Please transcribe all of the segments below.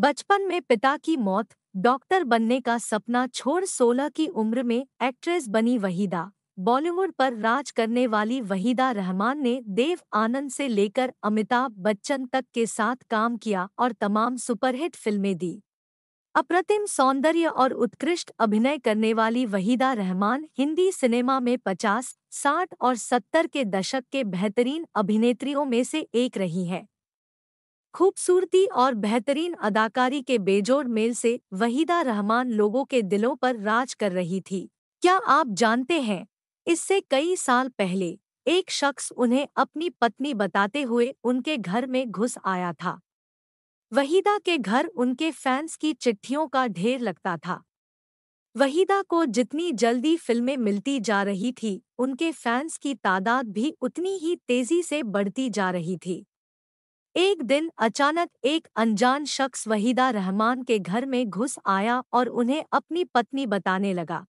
बचपन में पिता की मौत डॉक्टर बनने का सपना छोड़ 16 की उम्र में एक्ट्रेस बनी वहीदा बॉलीवुड पर राज करने वाली वहीदा रहमान ने देव आनंद से लेकर अमिताभ बच्चन तक के साथ काम किया और तमाम सुपरहिट फिल्में दी अप्रतिम सौंदर्य और उत्कृष्ट अभिनय करने वाली वहीदा रहमान हिंदी सिनेमा में 50, 60 और 70 के दशक के बेहतरीन अभिनेत्रियों में से एक रही हैं खूबसूरती और बेहतरीन अदाकारी के बेजोड़ मेल से वहीदा रहमान लोगों के दिलों पर राज कर रही थी क्या आप जानते हैं इससे कई साल पहले एक शख्स उन्हें अपनी पत्नी बताते हुए उनके घर में घुस आया था वहीदा के घर उनके फैंस की चिट्ठियों का ढेर लगता था वहीदा को जितनी जल्दी फिल्में मिलती जा रही थी उनके फैंस की तादाद भी उतनी ही तेजी से बढ़ती जा रही थी एक दिन अचानक एक अनजान शख्स वहीदा रहमान के घर में घुस आया और उन्हें अपनी पत्नी बताने लगा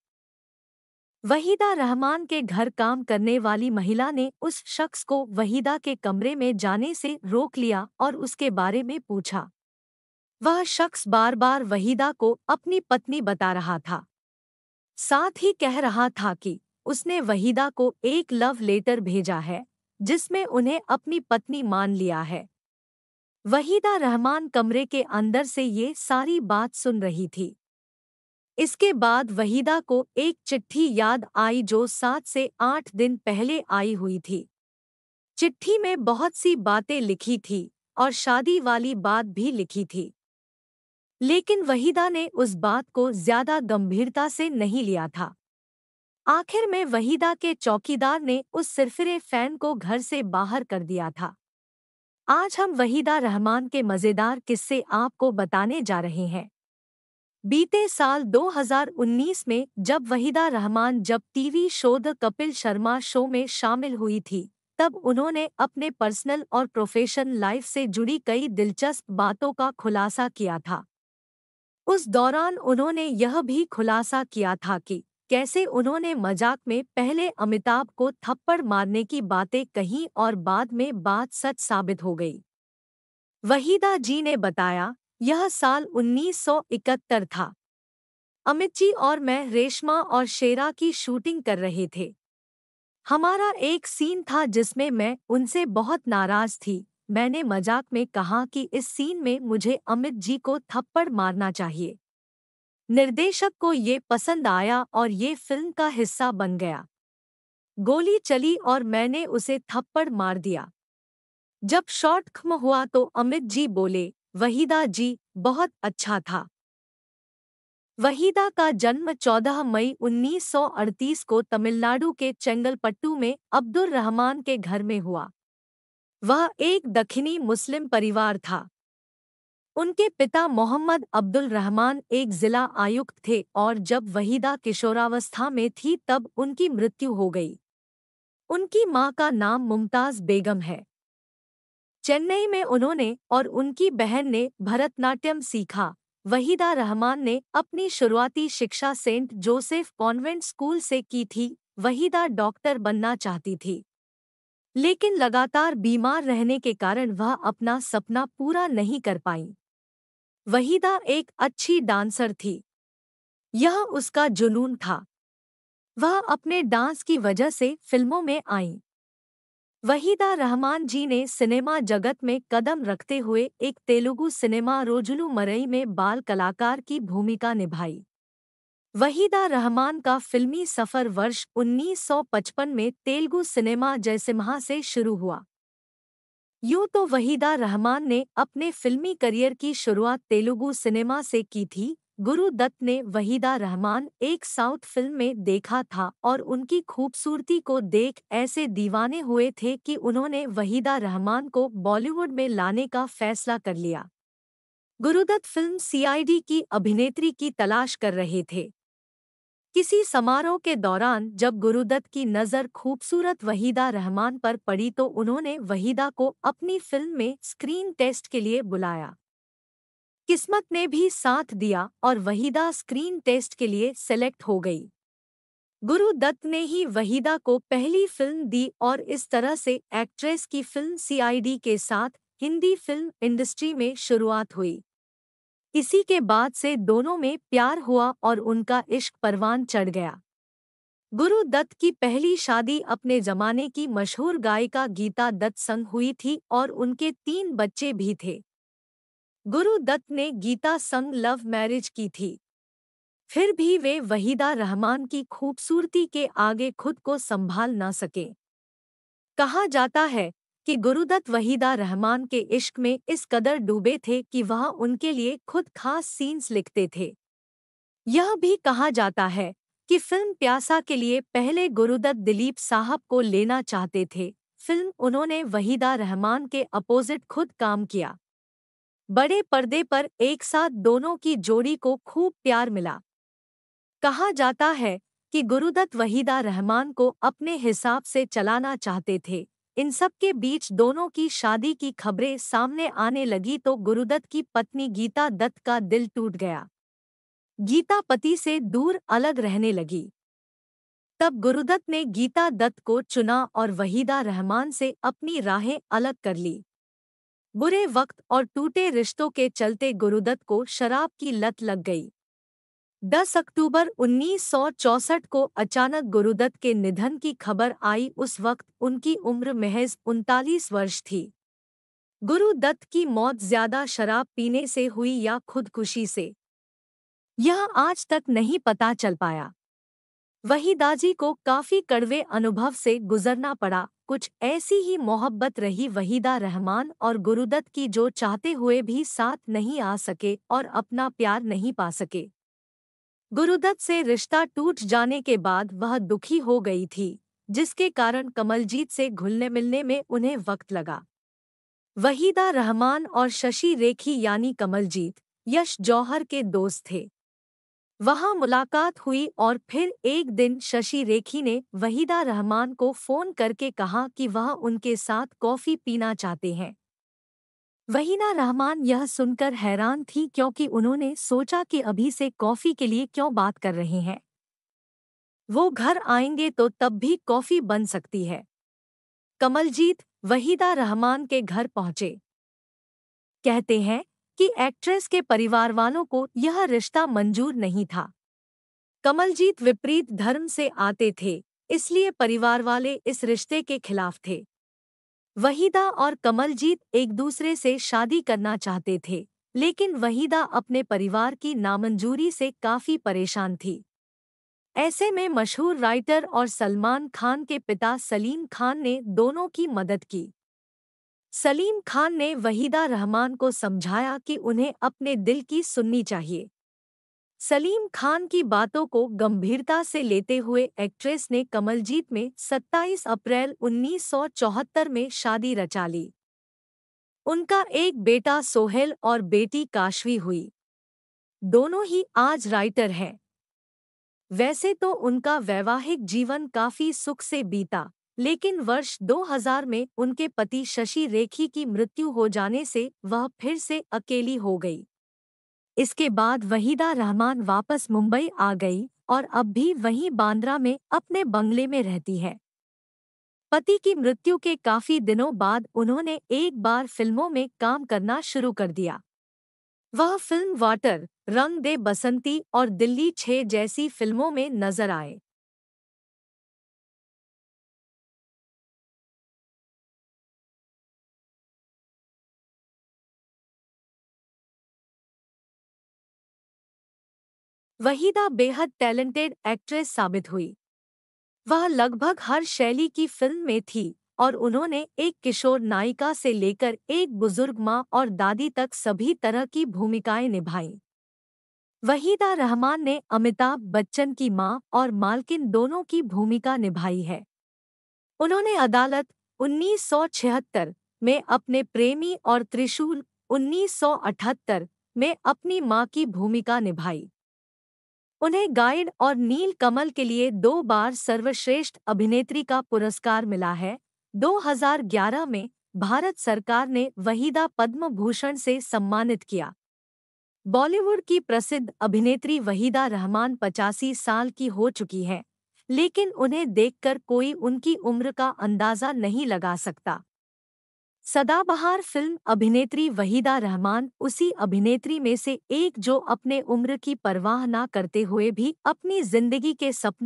वहीदा रहमान के घर काम करने वाली महिला ने उस शख्स को वहीदा के कमरे में जाने से रोक लिया और उसके बारे में पूछा वह शख्स बार बार वहीदा को अपनी पत्नी बता रहा था साथ ही कह रहा था कि उसने वहीदा को एक लव लेटर भेजा है जिसमें उन्हें अपनी पत्नी मान लिया है वहीदा रहमान कमरे के अंदर से ये सारी बात सुन रही थी इसके बाद वहीदा को एक चिट्ठी याद आई जो सात से आठ दिन पहले आई हुई थी चिट्ठी में बहुत सी बातें लिखी थी और शादी वाली बात भी लिखी थी लेकिन वहीदा ने उस बात को ज्यादा गंभीरता से नहीं लिया था आखिर में वहीदा के चौकीदार ने उस सिरफिरे फैन को घर से बाहर कर दिया था आज हम वहीदा रहमान के मज़ेदार किस्से आपको बताने जा रहे हैं बीते साल 2019 में जब वहीदा रहमान जब TV show the Kapil Sharma show में शामिल हुई थी तब उन्होंने अपने पर्सनल और प्रोफेशन लाइफ से जुड़ी कई दिलचस्प बातों का खुलासा किया था उस दौरान उन्होंने यह भी खुलासा किया था कि कैसे उन्होंने मजाक में पहले अमिताभ को थप्पड़ मारने की बातें कही और बाद में बात सच साबित हो गई वहीदा जी ने बताया यह साल 1971 था अमित जी और मैं रेशमा और शेरा की शूटिंग कर रहे थे हमारा एक सीन था जिसमें मैं उनसे बहुत नाराज थी मैंने मजाक में कहा कि इस सीन में मुझे अमित जी को थप्पड़ मारना चाहिए निर्देशक को ये पसंद आया और ये फिल्म का हिस्सा बन गया गोली चली और मैंने उसे थप्पड़ मार दिया जब शॉट खम हुआ तो अमित जी बोले वहीदा जी बहुत अच्छा था वहीदा का जन्म 14 मई 1938 को तमिलनाडु के चेंगलपट्टू में अब्दुल रहमान के घर में हुआ वह एक दक्षिणी मुस्लिम परिवार था उनके पिता मोहम्मद अब्दुल रहमान एक जिला आयुक्त थे और जब वहीदा किशोरावस्था में थी तब उनकी मृत्यु हो गई उनकी मां का नाम मुमताज बेगम है चेन्नई में उन्होंने और उनकी बहन ने भरतनाट्यम सीखा वहीदा रहमान ने अपनी शुरुआती शिक्षा सेंट जोसेफ कॉन्वेंट स्कूल से की थी वहीदा डॉक्टर बनना चाहती थी लेकिन लगातार बीमार रहने के कारण वह अपना सपना पूरा नहीं कर पाई वहीदा एक अच्छी डांसर थी यह उसका जुनून था वह अपने डांस की वजह से फिल्मों में आई वहीदा रहमान जी ने सिनेमा जगत में कदम रखते हुए एक तेलुगु सिनेमा रोजुलू मरई में बाल कलाकार की भूमिका निभाई वहीदा रहमान का फिल्मी सफर वर्ष 1955 में तेलुगु सिनेमा जयसिम्हा से शुरू हुआ यूं तो वहीदा रहमान ने अपने फिल्मी करियर की शुरुआत तेलुगु सिनेमा से की थी गुरु दत्त ने वहीदा रहमान एक साउथ फिल्म में देखा था और उनकी खूबसूरती को देख ऐसे दीवाने हुए थे कि उन्होंने वहीदा रहमान को बॉलीवुड में लाने का फैसला कर लिया गुरुदत्त फिल्म सीआईडी की अभिनेत्री की तलाश कर रहे थे किसी समारोह के दौरान जब गुरुदत्त की नज़र खूबसूरत वहीदा रहमान पर पड़ी तो उन्होंने वहीदा को अपनी फिल्म में स्क्रीन टेस्ट के लिए बुलाया किस्मत ने भी साथ दिया और वहीदा स्क्रीन टेस्ट के लिए सेलेक्ट हो गई गुरुदत्त ने ही वहीदा को पहली फिल्म दी और इस तरह से एक्ट्रेस की फिल्म सीआईडी के साथ हिंदी फिल्म इंडस्ट्री में शुरुआत हुई इसी के बाद से दोनों में प्यार हुआ और उनका इश्क परवान चढ़ गया गुरु दत्त की पहली शादी अपने जमाने की मशहूर गायिका गीता दत्त संग हुई थी और उनके तीन बच्चे भी थे गुरु दत्त ने गीता संग लव मैरिज की थी फिर भी वे वहीदा रहमान की खूबसूरती के आगे खुद को संभाल ना सके कहा जाता है कि गुरुदत्त वहीदा रहमान के इश्क में इस कदर डूबे थे कि वह उनके लिए खुद खास सीन्स लिखते थे यह भी कहा जाता है कि फिल्म प्यासा के लिए पहले गुरुदत्त दिलीप साहब को लेना चाहते थे फिल्म उन्होंने वहीदा रहमान के अपोजिट खुद काम किया बड़े पर्दे पर एक साथ दोनों की जोड़ी को खूब प्यार मिला कहा जाता है कि गुरुदत्त वहीदा रहमान को अपने हिसाब से चलाना चाहते थे इन सब के बीच दोनों की शादी की खबरें सामने आने लगी तो गुरुदत्त की पत्नी गीता दत्त का दिल टूट गया गीता पति से दूर अलग रहने लगी तब गुरुदत्त ने गीता दत्त को चुना और वहीदा रहमान से अपनी राहें अलग कर ली बुरे वक्त और टूटे रिश्तों के चलते गुरुदत्त को शराब की लत लग गई 10 अक्टूबर 1964 को अचानक गुरुदत्त के निधन की खबर आई उस वक्त उनकी उम्र महज उनतालीस वर्ष थी गुरुदत्त की मौत ज्यादा शराब पीने से हुई या खुदकुशी से यह आज तक नहीं पता चल पाया वही दाजी को काफी कड़वे अनुभव से गुजरना पड़ा कुछ ऐसी ही मोहब्बत रही वहीदा रहमान और गुरुदत्त की जो चाहते हुए भी साथ नहीं आ सके और अपना प्यार नहीं पा सके गुरुदत्त से रिश्ता टूट जाने के बाद वह दुखी हो गई थी जिसके कारण कमलजीत से घुलने मिलने में उन्हें वक्त लगा वहीदा रहमान और शशि रेखी यानी कमलजीत यश जौहर के दोस्त थे वहां मुलाकात हुई और फिर एक दिन शशि रेखी ने वहीदा रहमान को फोन करके कहा कि वह उनके साथ कॉफी पीना चाहते हैं वहीना रहमान यह सुनकर हैरान थी क्योंकि उन्होंने सोचा कि अभी से कॉफ़ी के लिए क्यों बात कर रहे हैं वो घर आएंगे तो तब भी कॉफ़ी बन सकती है कमलजीत वहीदा रहमान के घर पहुंचे कहते हैं कि एक्ट्रेस के परिवार वालों को यह रिश्ता मंजूर नहीं था कमलजीत विपरीत धर्म से आते थे इसलिए परिवार वाले इस रिश्ते के खिलाफ थे वहीदा और कमलजीत एक दूसरे से शादी करना चाहते थे लेकिन वहीदा अपने परिवार की नामंजूरी से काफ़ी परेशान थी ऐसे में मशहूर राइटर और सलमान खान के पिता सलीम खान ने दोनों की मदद की सलीम खान ने वहीदा रहमान को समझाया कि उन्हें अपने दिल की सुननी चाहिए सलीम खान की बातों को गंभीरता से लेते हुए एक्ट्रेस ने कमलजीत में 27 अप्रैल 1974 में शादी रचा ली उनका एक बेटा सोहेल और बेटी काशवी हुई दोनों ही आज राइटर हैं वैसे तो उनका वैवाहिक जीवन काफी सुख से बीता लेकिन वर्ष 2000 में उनके पति शशि रेखी की मृत्यु हो जाने से वह फिर से अकेली हो गई इसके बाद वहीदा रहमान वापस मुंबई आ गई और अब भी वहीं बांद्रा में अपने बंगले में रहती है पति की मृत्यु के काफी दिनों बाद उन्होंने एक बार फिल्मों में काम करना शुरू कर दिया वह फिल्म वाटर रंग दे बसंती और दिल्ली छे जैसी फिल्मों में नजर आए वहीदा बेहद टैलेंटेड एक्ट्रेस साबित हुई वह लगभग हर शैली की फिल्म में थी और उन्होंने एक किशोर नायिका से लेकर एक बुजुर्ग माँ और दादी तक सभी तरह की भूमिकाएं निभाईं वहीदा रहमान ने अमिताभ बच्चन की माँ और मालकिन दोनों की भूमिका निभाई है उन्होंने अदालत 1976 में अपने प्रेमी और त्रिशूल 1978 में अपनी माँ की भूमिका निभाई उन्हें गाइड और नील कमल के लिए दो बार सर्वश्रेष्ठ अभिनेत्री का पुरस्कार मिला है 2011 में भारत सरकार ने वहीदा पद्म भूषण से सम्मानित किया बॉलीवुड की प्रसिद्ध अभिनेत्री वहीदा रहमान पचासी साल की हो चुकी हैं लेकिन उन्हें देखकर कोई उनकी उम्र का अंदाजा नहीं लगा सकता सदाबहार फिल्म अभिनेत्री वहीदा रहमान उसी अभिनेत्री में से एक जो अपने उम्र की परवाह न करते हुए भी अपनी जिंदगी के सपनों